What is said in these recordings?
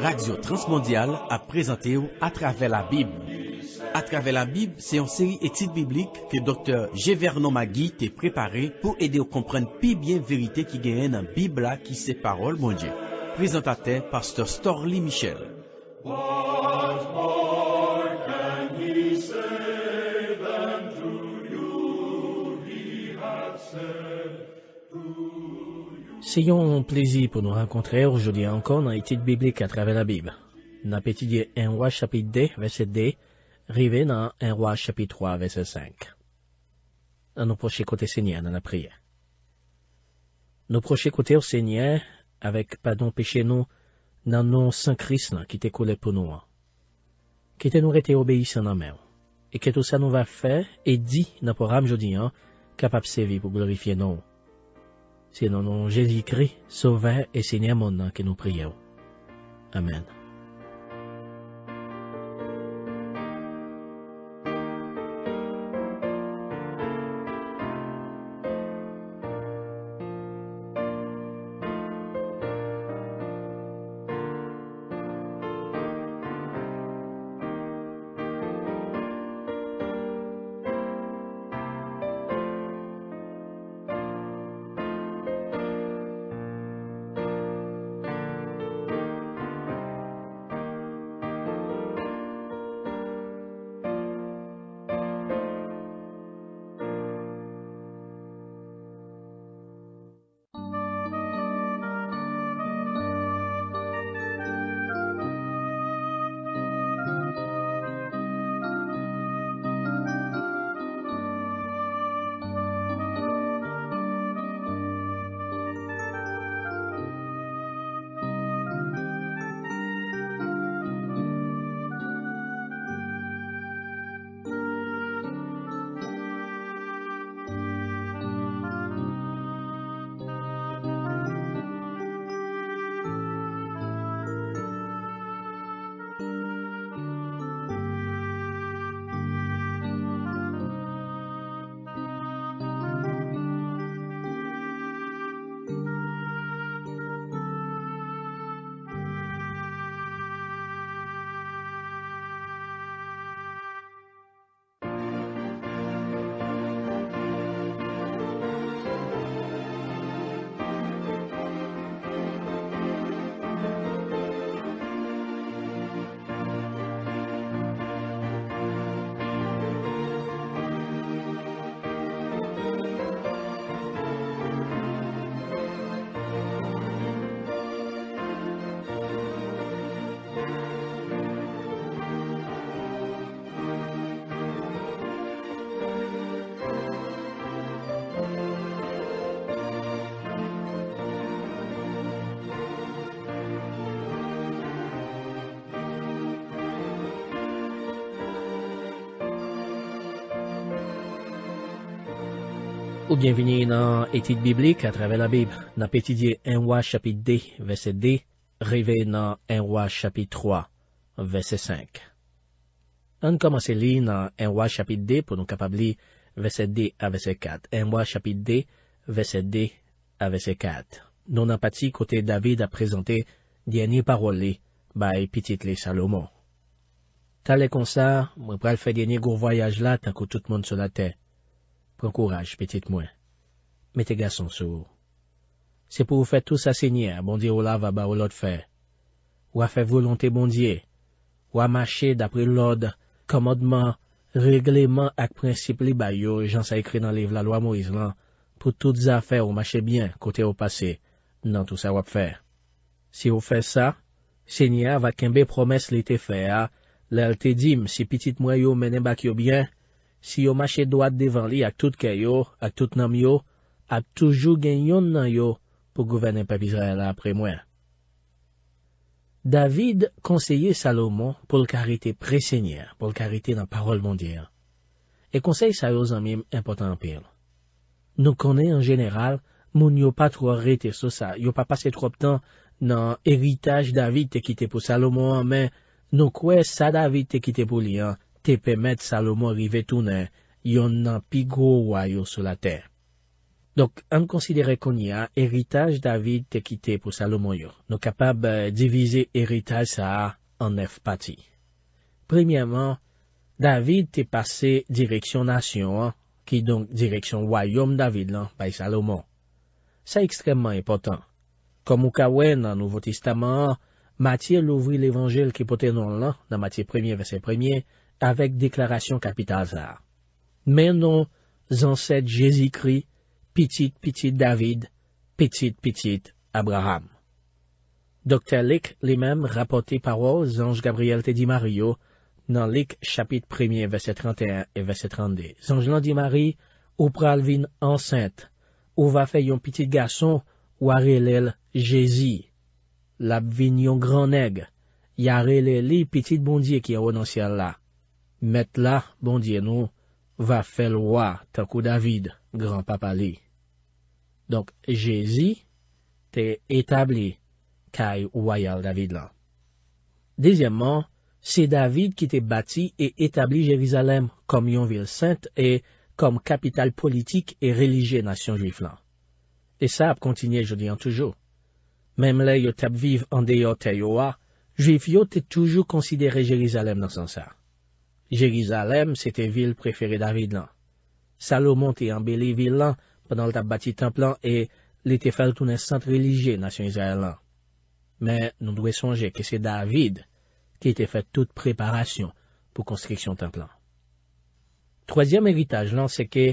Radio Transmondial a prezante ou Atrave la Bib Atrave la Bib se yon seri etit biblik ke Dr. Gevernon Magui te prepare pou ede ou komprenne pi bien verite ki genyen an Bib la ki se parol mounje Prezentate Pastor Storlie Michel Mounje C'est un plaisir pour nous rencontrer aujourd'hui encore dans l'étude biblique à travers la Bible. le petit livre 1 roi chapitre 2, verset 2, arrivé dans 1 roi chapitre 3, verset 5. Dans nos prochains côtés Seigneur dans la prière. Nos prochains côtés au Seigneur, avec pardon péché nous, dans nom Saint-Christ qui t'est coulé pour nous. Hein. Qui t'est nous été obéissant dans main. Hein. Et que tout ça nous va faire et dit dans le programme aujourd'hui, hein, capable de servir pour glorifier nous. C'est dans le nom de Jésus-Christ, Sauveur et Seigneur mon nom que nous prions. Amen. Ou bienvini nan etite biblik a trave la bib, nan peti diye enwa chapit de, vese de, rive nan enwa chapit 3, vese 5. An komanse li nan enwa chapit de pou nou kapabli vese de a vese 4. Enwa chapit de, vese de a vese 4. Non an pati kote David a prezante djeni paroli ba epitit li Salomon. Ta le konsa, mwen pral fe djeni gwo voyaj la tanko tout moun sou la tey. Prenkouraj, petit mwen. Metega son sou. Se pou ou fet tout sa senyer, bondi ou la va ba ou lot fe. Ou a fe volonte bondi e. Ou a mache dapre lot, komodman, regleman ak prinsip li bayo, jan sa ekre nan liv la loa mou izlan, pou tout za fe ou mache bien, kote ou pase, nan tout sa wap fe. Si ou fe sa, senyer va kembe promes li te fe a, le al te dim si petit mwen yo menen bak yo byen, Si yo mache doat devan li ak tout ke yo, ak tout nam yo, ak toujou gen yon nan yo pou gouvene papi Israel apre mwen. David konseye Salomon pou l'karite presenye, pou l'karite nan parol mondye. E konseye sa yo zanmim impotant anpil. Nou kone en general, moun yo pa tro arrete sou sa. Yo pa pase tro ptan nan eritage David te kite pou Salomon, men nou kwe sa David te kite pou li an. te pemet Salomo rive tounen, yon nan pi gro wa yo sou la ter. Dok, an konsidere kon ya, eritaj David te kite pou Salomo yo, nou kapab eh, divize eritaj sa an nef pati. Premyeman, David te pase direksyon nasyon, ki don direksyon wa yon David lan, bay Salomo. Sa ekstremman epotan. Kom ou ka wen nan Nouvo Tistaman, Matye louvri levangel ki potenon lan, nan Matye 1 vese 1e, avèk deklarasyon kapit azar. Menon zansèd Jezikri, pitit-pitit David, pitit-pitit Abraham. Dokter Lek, li mem rapote par wò, zans Gabriel te di Mario, nan Lek chapit premier vese 31 et vese 32. Zans lant di Marie, ou pral vin ansènt, ou wafè yon pitit gason, ware lèl Jezi. Lab vin yon granèg, yare lèli pitit bondye ki wò nansèl la. Met la, bon diye nou, va fel wwa takou David, gran papa li. Donk, Jezi te etabli kaj wwayal David lan. Dezyemman, se David ki te bati et etabli Jerizalem kom yon vil saint e kom kapital politik e religye nasyon juif lan. E sa ap kontinye jodi an toujou. Mem le yo te ap viv an deyo te yo wwa, juif yo te toujou konsidere Jerizalem nan san sa. Jerizalem se te vil preferi David lan. Salomon te yon beli vil lan padan l tap bati templan e li te fel toune sant religye nasyon Israel lan. Men nou dwe sonje ke se David ki te fet tout preparasyon pou konstriksyon templan. Troasyon meritaj lan se ke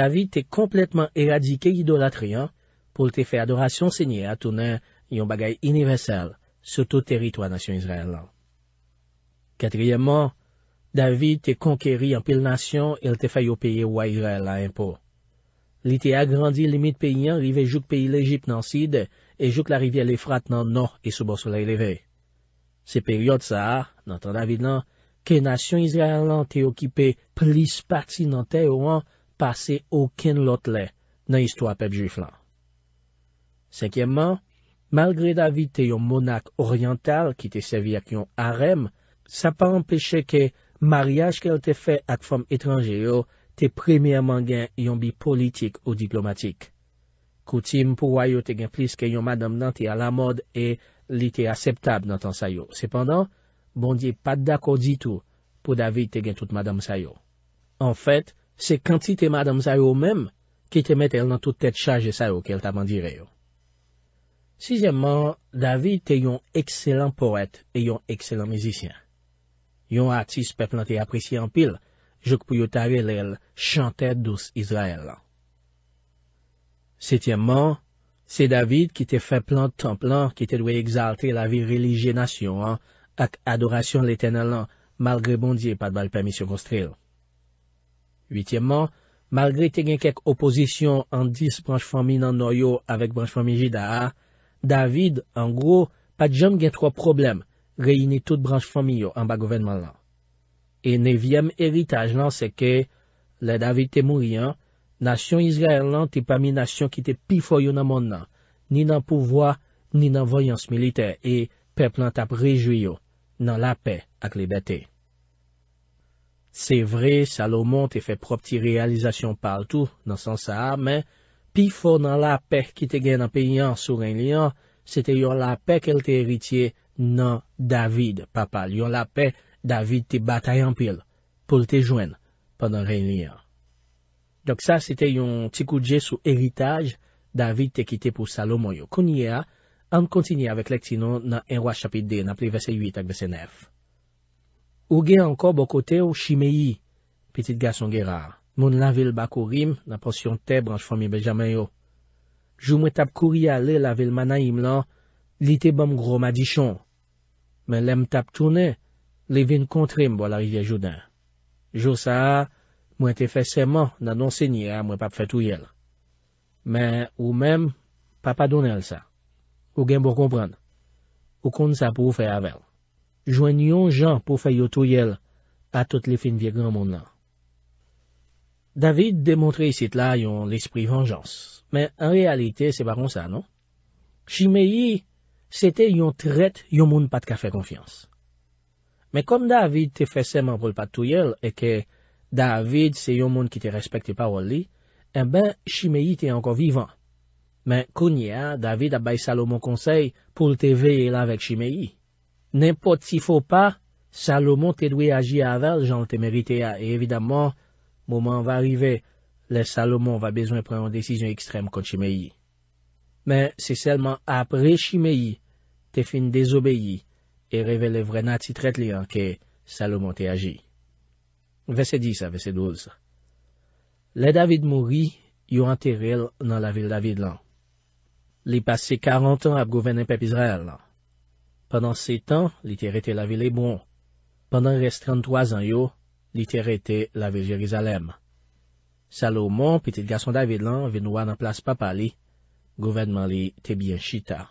David te kompletman eradike idolatriyan pou l te fe adorasyon se nye atounen yon bagay inivesel soto terito nasyon Israel lan. Kateryemman, David te konkeri an pil nasyon il te fay yo peye wajre la impou. Li te agrandi limit peyen rive jok peye l'Egypt nan sid e jok la rivye le frat nan no e soubo solei leve. Se peryot sa, nan tan David lan, ke nasyon Israelan te okipe plis patsi nan te ou an pase okin lot le nan istwa pep jif lan. Sekyemman, malgre David te yo monak oriental ki te sevi ak yon harem, sa pa empeshe ke Maryaj ke l te fe ak fom etranje yo, te premiyaman gen yon bi politik ou diplomatik. Koutim pouwayo te gen plis ke yon madame nan te ala mod e li te aseptab nan tan sayo. Sependan, bondye pat dako ditou pou David te gen tout madame sayo. En fet, se kantite madame sayo ou menm, ki te met el nan tout tet chaje sayo ke l ta mandire yo. Sizyemman, David te yon ekselen poet e yon ekselen mizisyen. yon atis pe plante apresye anpil, jok pou yotare lèl chante dous Izrael. Setyemman, se David ki te fe plante tan plan ki te dwe exalte la vi religye nasyon an ak adorasyon lètene lan malgre bondye pat balpemis yo gostrel. Vityemman, malgre te gen kek oposisyon an dis branjfami nan noyo avèk branjfami jida a, David, an gro, pat jem gen tro probleme, reyini tout branche fami yo an ba govenman lan. E nevyem eritage lan se ke, le davit te mouri an, nasyon Izrael lan te pa mi nasyon ki te pifo yo nan moun nan, ni nan pouvoi, ni nan voyans milite, e pe plantap rejui yo, nan la pe ak li bete. Se vre, Salomon te fe prop ti realizasyon pal tou, nan san sa, men, pifo nan la pe ki te gen an pe yan, sou ren li an, se te yo la pe kel te eritye, nan David papal. Yon lape, David te batay anpil, pou lte jwen, pandan reynir. Dok sa, se te yon tiku dje sou eritage, David te kite pou Salomon yo. Konye a, an kontinye avèk lek ti nou nan enwa chapit de, nan pli vese 8 ak vese 9. Ou ge anko bokote ou shimeyi, petit gason gerar. Moun lavel bakorim, nan ponsyon te branj fomi bejaman yo. Jou mwet ap kuri ale lavel manayim lan, li te bom gromadishon, Men lem tap toune, li vin kontrim bo la rivye joudan. Jousa, mwen te fese man nanonsenye a mwen pap fè tou yel. Men ou men, pap adonel sa. Ou gen pou kompran. Ou kon sa pou fè avel. Jwen yon jan pou fè yo tou yel, pa tout li fin virgan moun nan. David demontre sit la yon l'esprit vengeance. Men en realite se bakon sa, non? Chi me yi? Se te yon tret, yon moun pat ka fe konfians. Men kom Davide te fe seman pou l pat tou yel, e ke Davide se yon moun ki te respekte pa ou li, en eh ben Chimeyi te ankon vivan. Men konye a, Davide a bay Salomon konsey pou l te veye la vek Chimeyi. Nen pot si fo pa, Salomon te dwe aji avel jan l te merite a, e evidaman, mouman va rive, le Salomon va bezwen preman desizyon ekstrem kon Chimeyi. Men se selman ap rechimeyi, te fin dezobeyi, e revele vre nati tret li anke Salomon te aji. Vese 10 a vese 12 Le David mouri, yo anteril nan la vil David lan. Li pase 40 an ap govenen pep Israel lan. Pendan 7 an, li terete la vil Ebon. Pendan rest 33 an yo, li terete la vil Jerizalem. Salomon, pite gason David lan, vinwa nan plas pa pali. Gouvenman li tebyen chita.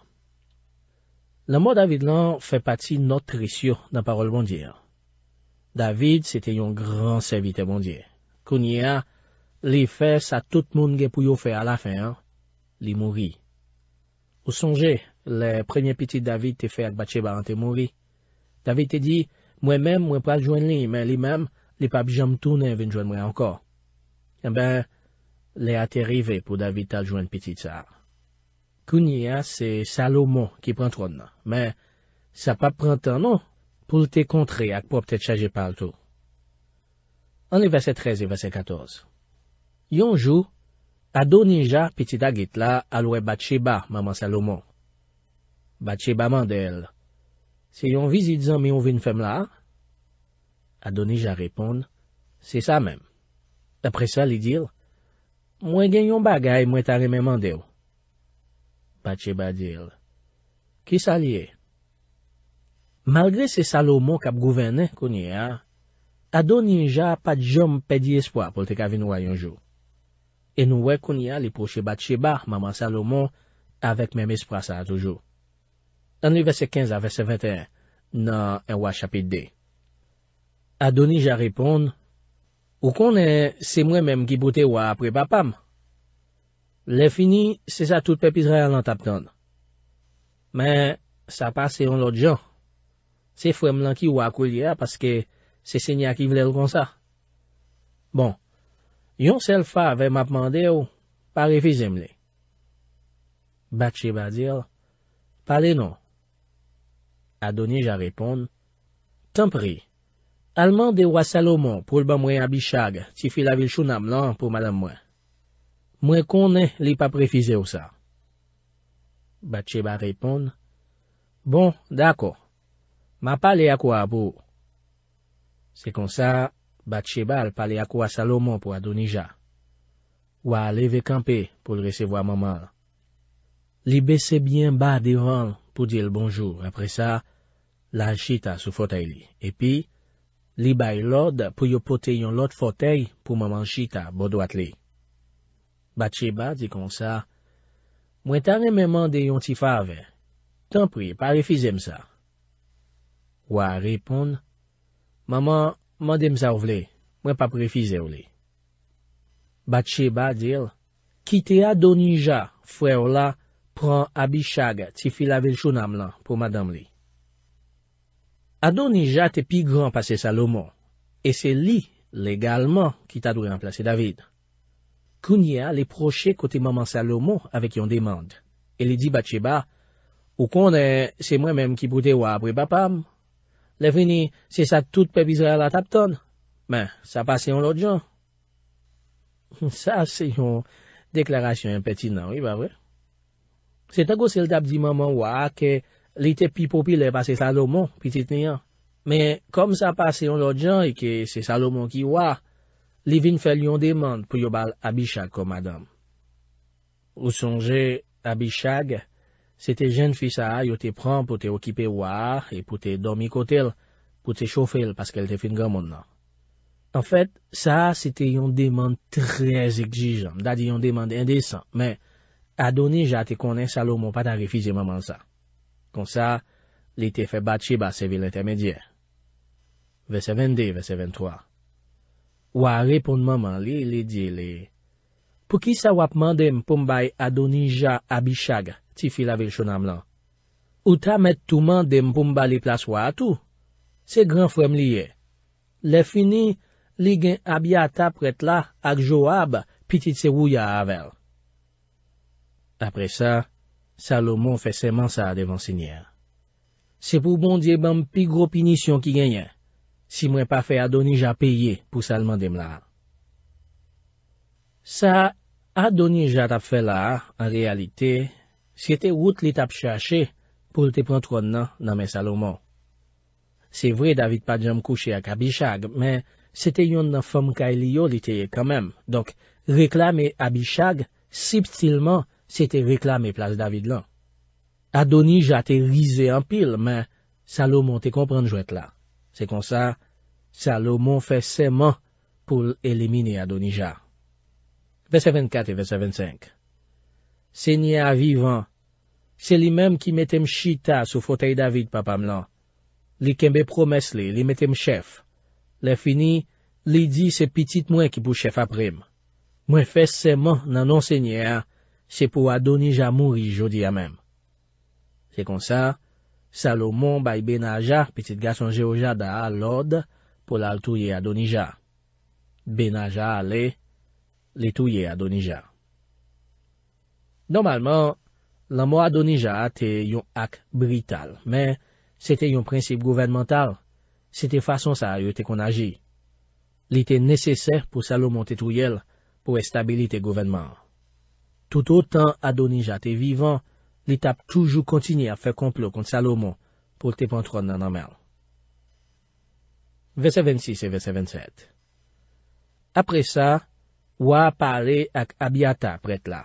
La mò David lan fè pati notri syo nan parol bondye. David se te yon gran sevi te bondye. Kounye a, li fè sa tout moun gen pou yo fè ala fè an, li mouri. Ou sonje, le premyen piti David te fè ak bache baran te mouri. David te di, mwen mèm mwen pral jwen li, men li mèm li pa bijan mtounen vin jwen mwen anko. En ben, li ate rive pou David tal jwen piti tsar. Kounye a, se Salomon ki pran tron nan. Men, sa pa pran tan nan pou lte kontre ak pou ap tete chaje pal tou. An e vese 13 e vese 14. Yon jou, Adonija piti tagit la alwe Batsheba, maman Salomon. Batsheba mande el. Se yon vizit zan mi yon vin fem la? Adonija repon, se sa men. Apre sa li dil, mwen gen yon bagay mwen tare men mande ou. Batche badil. Kis a liye? Malgre se Salomon kap gouvene, konye a, Adonija pat jom pedi espwa pou te kavin waj anjou. E nou wè konye a li poche batche ba, mama Salomon, avèk mèm espwa sa atoujou. An li ve se 15 avè se 21, nan en waj chapit de. Adonija repond, Ou konen se mwen mèm ki boute waj apre papam? Ou konen se mwen mèm ki boute waj apre papam? Le fini, se sa tout pepi zrayan lantap ton. Men, sa pa se yon lot jan. Se fwe mlan ki wakou liya, paske se senya ki vle lkon sa. Bon, yon sel fa ve mapmande ou, pare fizem le. Batshe badil, pale non. Adonije a repon. Tempri, alman de wa Salomon pou lbamwe bon abishag ti fi la vilchou namlan pou malamwe. Mwen konen li pa prefize ou sa. Batcheba repon. Bon, dako. Ma pale akwa pou. Se kon sa, Batcheba al pale akwa Salomon pou Adonija. Wa aleve kampe pou l resevo a maman. Li bese bien ba de ran pou di l bonjour. Apre sa, la jita sou fotei li. E pi, li bay lode pou yo pote yon lot fotei pou maman jita bodwat li. Batsheba di kon sa, mwen tan remenman de yon ti fave, tan pri, pa refize msa. Wa repon, maman, mwen dem sa ou vle, mwen pa prefize ou le. Batsheba dil, kite Adonija, fwe ou la, pran Abishaga ti fila vil chounam lan pou madame li. Adonija te pi gran pase Salomo, e se li legalman ki ta dwe remplase Davidre. kounye a le proche kote maman Salomon avek yon demande. E li di bache ba, ou konen se mwen menm ki boute wapwe bapam. Le veni, se sa tout pe vizre la tapton, men, sa pase yon lodjan. Sa se yon deklarasyon peti nan, yi ba vwe. Se tako sel dabdi maman wak, ke li te pi popi le pase Salomon, pitit ni an. Men, kom sa pase yon lodjan, e ke se Salomon ki wak, Li vin fel yon deman pou yo bal Abishag komadam. Ou sonje, Abishag, se te jen fisa yo te pran pou te okipe waa, e pou te domi kotel, pou te chofel, paske el te fin gamon nan. En fet, sa, se te yon deman trez egjijan, dadi yon deman indesan, men, adoni ja te konen salomo pata refizi maman sa. Kon sa, li te fe bache ba sevi l'intermedier. Ve se vende, ve se vende toa. Ou a reponmanman li li di li. Pou ki sa wapman dem poumbay Adonija Abishag ti fila vil chonam lan? Ou ta met touman dem poumbay li plas waa tou? Se gran fwem li ye. Le fini, li gen Abiatap ret la ak Joab pitit se wou ya avel. Apre sa, Salomon fe seman sa de vansinier. Se pou bon di e bam pi gro pinisyon ki genyen. si mwen pa fe Adonij a peye pou salman dem la. Sa Adonij a tap fe la, an realite, se te wout li tap chache pou te prantron nan nanmen Salomon. Se vre David pa jam kouche ak Abishag, men se te yon nan fom ka eliyo li teye kanmem, donk reklame Abishag, sipstileman se te reklame plas David lan. Adonij a te rize anpil, men Salomon te kompran jwet la. Se kon sa, Salomon fè seman pou l'elimine Adonija. Vese 24 et vese 25 Se nye avivan, se li mem ki metem chita sou fotei David papam lan. Li kembe promes li, li metem chef. Li fini, li di se pitit mwen ki pou chef aprim. Mwen fè seman nanon se nye a, se pou Adonija mouri jodi a mem. Se kon sa, Salomon bay Benaja, pitit gason Jehojada, al lode pou lal touye Adonija. Benaja le, le touye Adonija. Normalman, la mou Adonija te yon ak brital, men se te yon prinsip gouvenmental, se te fason sa yo te konaji. Li te neseser pou Salomon te touyel pou estabili te gouvenman. Tout o tan Adonija te vivan, Li tap toujou kontinye a fe komplo kont Salomon pou te pantron nan anmel. Verset 26 et verset 27 Apre sa, wwa pale ak Abiatta pret la.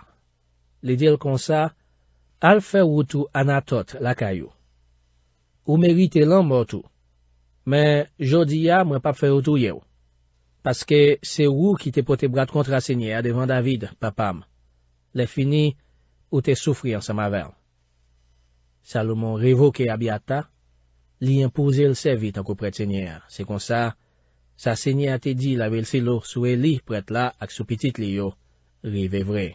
Li dir kon sa, al fe woutou anatot lakayou. Ou merite lan moutou. Men, jodi ya mwen pa fe woutou yew. Paske se wou ki te pote brad kontrasenye a devan David, papam. Li fini, ou te soufri an sa mavel. Salomon revoke Abiatta, li impouze l sevi tan ko pret se nyer. Se kon sa, sa se nyer te di lavel se lor sou e li pret la ak sou pitit li yo, li ve vre.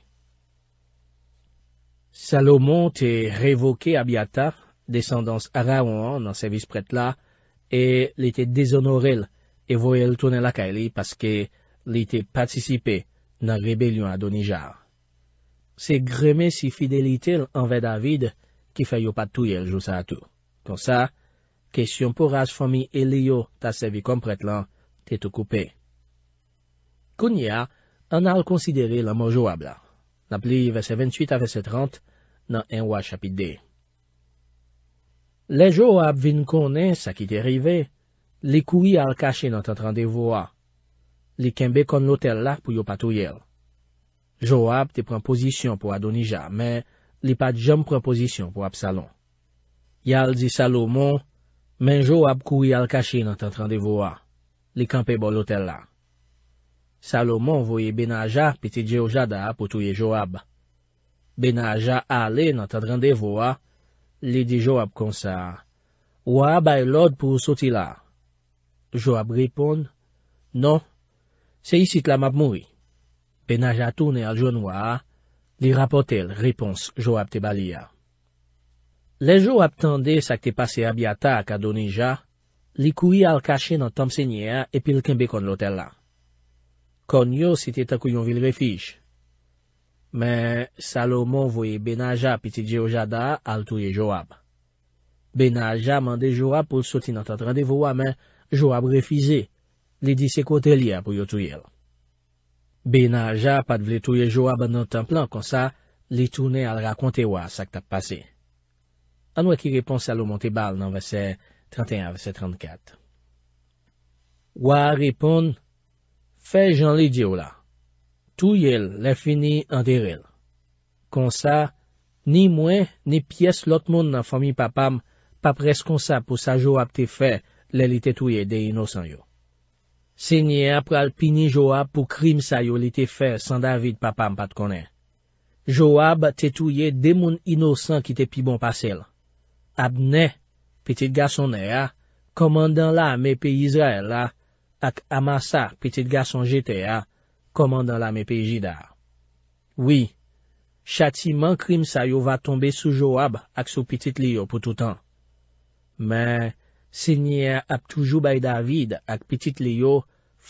Salomon te revoke Abiatta, descendans Araouan nan sevis pret la, e li te dezonorel e voyel tonen laka li paske li te patisipe nan rebelyon adonijar. Se greme si fidelite l anve David ki fe yo patouyel jou sa atou. Ton sa, kesyon pou raz fomi eliyo ta sevi kompret lan, te tou koupe. Kounia, an al konsidere l anman joab la. Nap li vese 28 a vese 30 nan en waj chapit de. Le joab vin kounen sa ki te rive, li koui al kache nan tent randevo a. Li kembe kon lotel la pou yo patouyel. Joab te pren pozisyon pou Adonija, men li pat jom pren pozisyon pou Absalon. Yal di Salomon, men Joab kou yal kache nan tan randevo a. Li kampe bol otel la. Salomon voye Benaja piti Djeo Jada pou touye Joab. Benaja ale nan tan randevo a. Li di Joab konsa, ou a baylod pou soti la. Joab ripon, non, se yisit la map moui. Benaja toune al jounwa, li rapote l repons Joab te bali ya. Le Joab tende sak te pase a biyata ak adoni ja, li kouye al kache nan tom senye ya epil kembe kon lotel la. Kon yo, se te takou yon vil refish. Men, Salomon voye Benaja piti Djeo Jada al touye Joab. Benaja mande Joab pou soti nan tat randevwa men, Joab refize, li di se kote li ya pou yo touye la. Ben a ja pat vle touye jowa ban nan tan plan konsa, li toune al rakwante wa sak tap pase. An wè ki riponsa lo monte bal nan vese 31 vese 34. Wa ripon, fe jan li di ou la. Touye lè fini an deril. Konsa, ni mwen ni piyes lot moun nan fomi papam pa pres konsa pou sa jowa ap te fe lè li te touye de inosan yo. Senye ap pral pini Joab pou krim sayo li te fe san David papam pat konen. Joab te touye demoun inosan ki te pi bon pasel. Abne, petit gason ne a, komandan la me pe Izrael la, ak Amasa, petit gason jete a, komandan la me pe Jidar. Oui, chati man krim sayo va tombe sou Joab ak sou petit li yo pou toutan. Men... Se nye ap toujou bay David ak pitit li yo,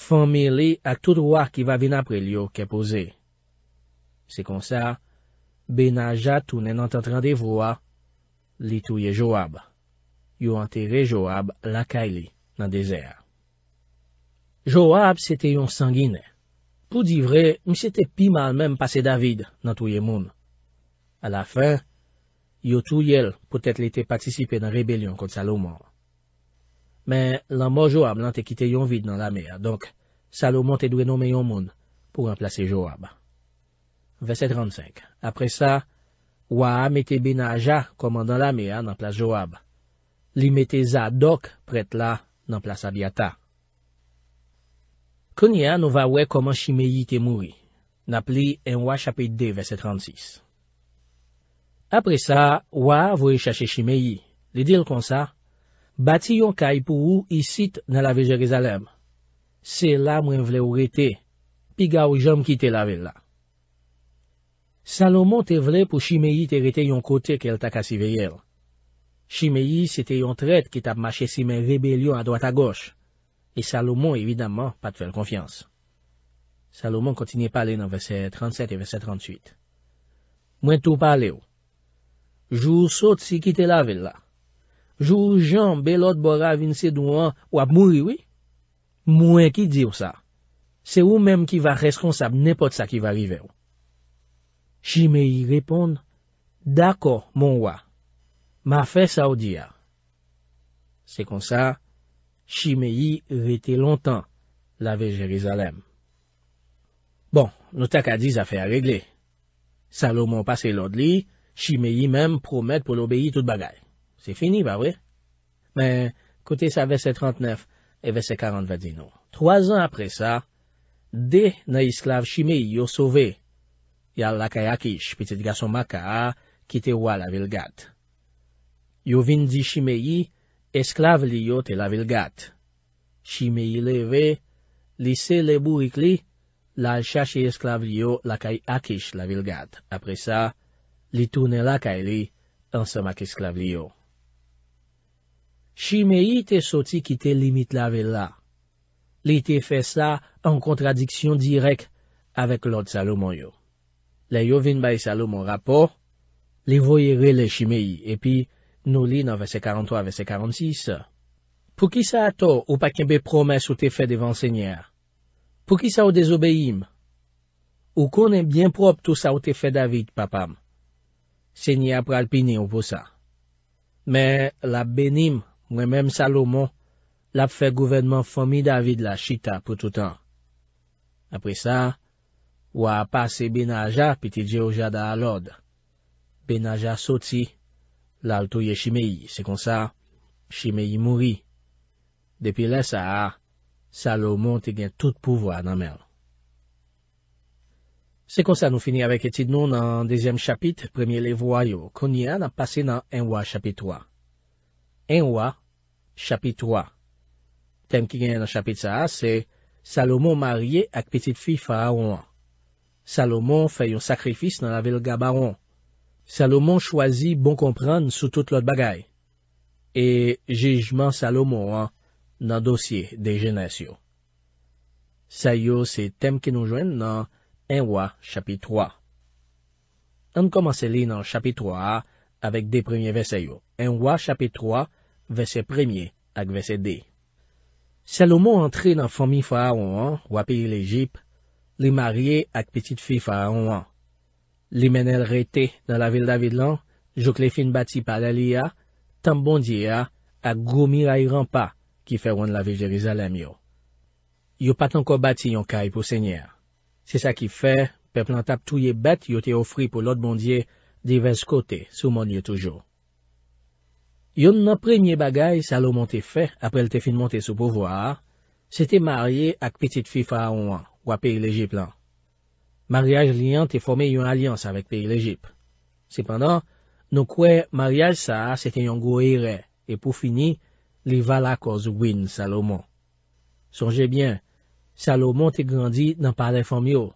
fomili ak tout rwa ki va vin apre li yo ke pose. Se kon sa, be na jatou nen an tentran de vwa, li touye Joab. Yo anterre Joab lakay li nan desea. Joab sete yon sangine. Po di vre, mi sete pi mal menm pase David nan touye moun. A la fin, yo touyel potet li te patisipe nan rebelyon kon Salomon. Men, lan mo Joab lan te kite yon vide nan la mea. Donk, Salomon te dwe nomen yon moun pou remplase Joab. Verset 35. Apre sa, waa mette be na aja koman dan la mea nan plase Joab. Li mette za dok pret la nan plase Abiatta. Kounia nou va we koman shimeyi te mouri. Nap li en waa chapit de verset 36. Apre sa, waa vwe chache shimeyi. Li dil kon sa. Bati yon kay pou ou, i sit nan lave Jerizalem. Se la mwen vle ou rete, piga ou jom kite lave la. Salomon te vle pou Chimei te rete yon kote ke el takasi veyel. Chimei se te yon tret ki tap mache si men rebelyon a doat a goch. E Salomon evidaman pat fèl konfians. Salomon kontine pale nan vese 37 e vese 38. Mwen tou pale ou. Jou sot si kite lave la. Jou jan belot bora vin se douan wap mouriwi? Mwen ki di ou sa. Se ou menm ki va responsab, nepot sa ki va rive ou. Chimei repond, Dako, mon wak. Ma fe sa ou di ya. Se kon sa, Chimei rete lontan lave Jerizalem. Bon, nou tak a diz afe a regle. Salouman pase lond li, Chimei menm promet pou lo beyi tout bagay. Se fini ba we, men kote sa vese 39 e vese 40 va di nou. Troaz an apre sa, de na isklav shimeyi yo sove, yal lakay akish, pitit gaso maka a, ki te wwa la vil gat. Yo vin di shimeyi, esklav li yo te la vil gat. Shimeyi le ve, li se le bu ikli, la al chache esklav li yo lakay akish la vil gat. Apre sa, li toune lakay li ansa mak esklav li yo. Chimei te soti ki te limit lave la. Li te fe sa an kontradiksyon direk avèk lòd Salomo yo. Le yo vin bay Salomo rapò, li voye rele Chimei, epi nou li nan vese 43 vese 46. Pou ki sa atò ou pa kèmbe promè sou te fe devan sènyè? Pou ki sa ou dezobèyim? Ou konèm byen prop tou sa ou te fe David papam? Sènyè ap pralpini ou pou sa. Mwen menm Salomon, lap fè gouvenman fomi David la chita pou toutan. Apre sa, wap pase Benaja, piti Djeoja da alod. Benaja soti, lal touye Chimei. Sekonsa, Chimei mouri. Depi la sa, Salomon te gen tout pouvo nan men. Sekonsa nou fini avek etid nou nan dezem chapit premye le voyo konye an ap pase nan en waj chapit waj. Enwa, chapit 3. Tem ki gen nan chapit sa a, se Salomon marye ak pitit fi fa a ouan. Salomon fe yon sakrifis nan la vilga baron. Salomon chwazi bon kompran sou tout lot bagay. E, jejman Salomon an nan dosye de jenasyon. Sayo, se tem ki nou jwen nan enwa chapit 3. An komanse li nan chapit 3 a, avèk de premye vese yo, en wwa chapit 3, vese premye ak vese de. Salomo antre nan fami fwa a ouan, wwa piye lejip, li marye ak petit fi fwa a ouan. Li menel rete nan la vil David lan, jok le fin bati pa lè li ya, tan bondye ya, ak groumi ray rampa ki fè wan la vil Jerizalem yo. Yo pat anko bati yon kay pou sènyer. Se sa ki fè, pe plantap touye bet yo te ofri pou lot bondye yo, Divers kote, sou monye toujou. Yon nan premye bagay Salomon te fe, apre l te finmonte sou povwar, se te marye ak petit fifa a ouan, wap peri lejip lan. Mariage liyan te fome yon alians avek peri lejip. Sependan, nou kwe mariage sa, se te yon gwo ire, e pou fini, li vala koz win Salomon. Sonje bien, Salomon te grandi nan pale fom yo.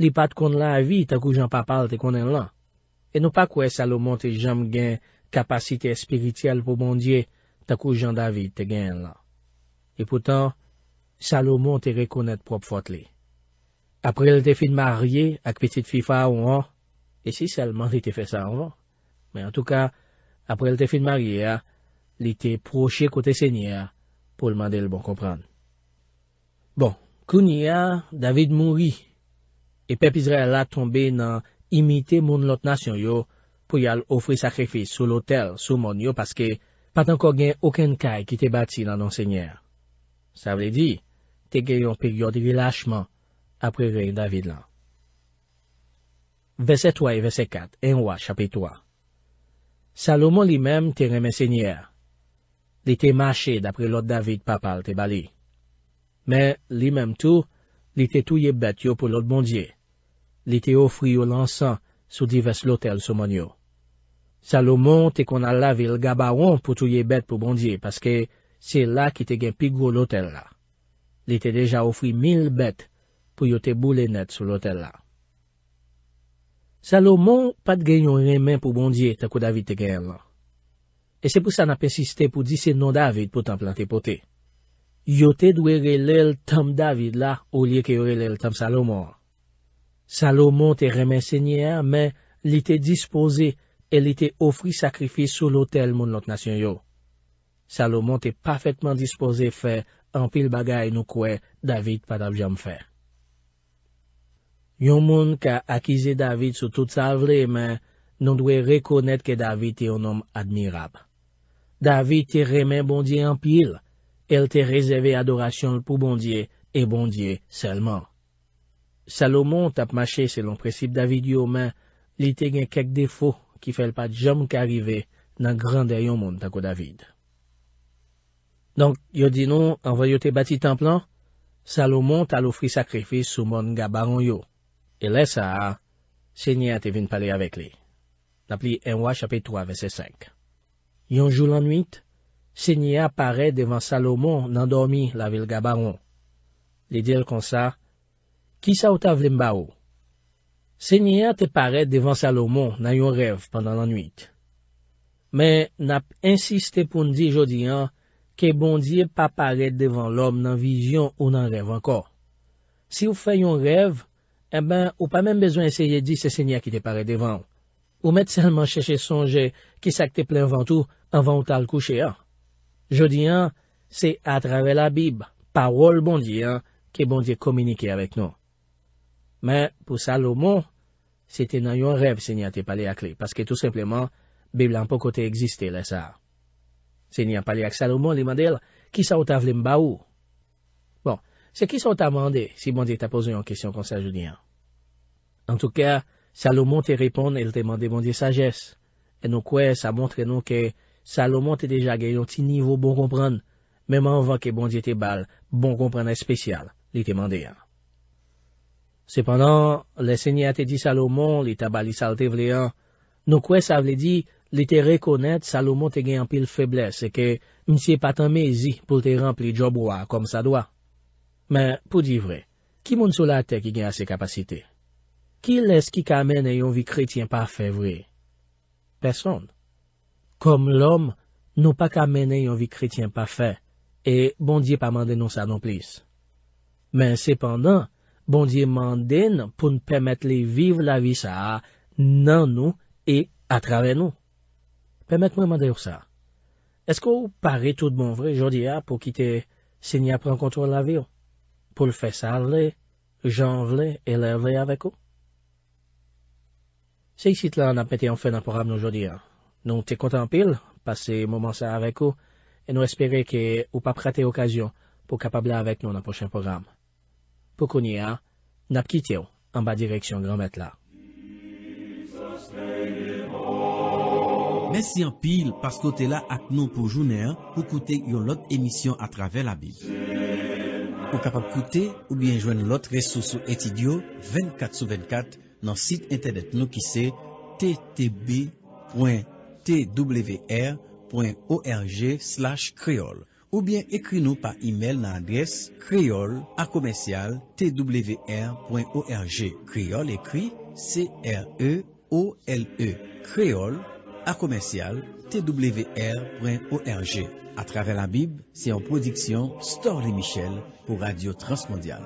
Li pat kon la avi, takou jan pa pal te konen lan. E nou pa kwe Salomon te jom gen kapasite spirityel pou bondye takou Jean David te gen lan. E poutan, Salomon te rekounet prop fote li. Apre l te fin marye ak petit fifa ou an, e si salman li te fe sa anvan. Men an tou ka, apre l te fin marye a, li te proche kote se nye a pou l mande l bon kompran. Bon, kouni a, David mouri. E pepizre la tombe nan... imite moun lot nasyon yo pou yal ofri sakrifis sou lotel sou moun yo paske pat anko gen oken kaj ki te bati nan anseñer. Sa vle di, te geyon periodi li lachman apre rey David lan. Vese 3 vese 4 enwa chapit 3 Salomon li mem te reme señer. Li te mache dapre lot David papal te bali. Me, li mem tou, li te touye bet yo pou lot bondye. Li te ofri yo lansan sou divers lotel souman yo. Salomon te kon al lavi l gabaron pou touye bet pou bondye, paske se la ki te gen pi gro lotel la. Li te deja ofri mil bet pou yo te boule net sou lotel la. Salomon pat gen yon remen pou bondye ta kou David te gen lan. E se pou sa na pesiste pou di se non David pou tan plan te pote. Yo te dwe relel tam David la ou liye ke relel tam Salomon. Salomon te remen se nye a, men li te dispose e li te ofri sakrifis sou l'otel moun lot nasyon yo. Salomon te pafetman dispose fe, anpil bagay nou kwe David pad avyam fe. Yon moun ka akize David sou tout sa vle men, nou dwe rekonet ke David te yon om admirape. David te remen bondye anpil, el te rezave adorasyon pou bondye, e bondye selman. Salomon tap mache selon precipe David yo men, li te gen kek defo ki fel pa jom ka rive nan grande yon moun tako David. Donk, yo di nou, anvoyote bati tan plan, Salomon tal ofri sakrifis sou moun Gabaron yo, e le sa a, Senya te vin pale avek li. Nap li Enwa chapet 3 vese 5. Yon jou lan 8, Senya pare devan Salomon nan dormi la vil Gabaron. Li dil konsa, Ki sa ou ta vlemba ou? Se nye a te paret devan Salomon nan yon rev pandan lan nwit. Men, nap insiste pou ndi jodi an, ke bondye pa paret devan lom nan vizyon ou nan rev anka. Si ou fe yon rev, e ben ou pa men bezwen se ye di se se nye a ki te paret devan ou. Ou met selman cheche sonje ki sa ke te plen vantou anvan ou tal kouche an. Jodi an, se atrave la bib, parol bondye an, ke bondye komunike avek nou. Men, pou Salomon, se te nan yon rev se nyan te pale ak li, paske tout sepleman, bi blan pou kote egziste la sa. Se nyan pale ak Salomon, li mande el, ki sa wot avle mba ou? Bon, se ki sa wot avle mande, si mande ta pose yon kisyon konsajouni an. En touke, Salomon te repon el te mande mande sages. E nou kwe, sa montre nou ke Salomon bon te deja ge yon ti nivou bon kompran, menman van ke bonde te bal, bon kompran espesyal, li te mande yon. Sèpèndan, lè sènyate di Salomon, li tabali salte vle an, nou kwe sa vle di, li te rekonèd Salomon te gen anpil feblesse ke msi e patan mezi pou te rempli job wakom sa doa. Men, pou di vre, ki moun sou la te ki gen anse kapasite? Ki lè s ki kamen ayon e vi kretien pa fe vre? Person. Kom lòm, nou pa kamen ayon e vi kretien pa fe, e bondye pa man denonsa non plis. Men, sèpèndan, Bondye manden pou nou pemet li vive la vi sa nan nou e atrave nou. Pemet mwen mande ou sa. Esko ou pare tout bon vre ah, jodi a pou kite se nye apren kontor la vi ou? Pou l'fe sal le, jan vle, ele vle avek ou? Se y sit lan ap mette an fe nan program nou jodi a. Ah. Nou te kontan pil, pase mouman sa avek ou, e nou espere ke ou pa prate okasyon pou kapable avek nou nan pochen program. Pou konye a, nap kite yo an ba direksyon granmet la. Mèsi an pil paskote la ak nou pou jounen pou koute yon lot emisyon a trave la bil. Pou kapap koute ou bien jwen lot resosou etidyo 24 sou 24 nan sit internet nou ki se ttb.twr.org.kriol. Ou bien ekri nou pa e-mail nan adres kreol akomensyal twr.org. Kreol ekri C-R-E-O-L-E. Kreol akomensyal twr.org. A travè la bib, se yon prodiksyon Storle Michel pou Radio Transmondial.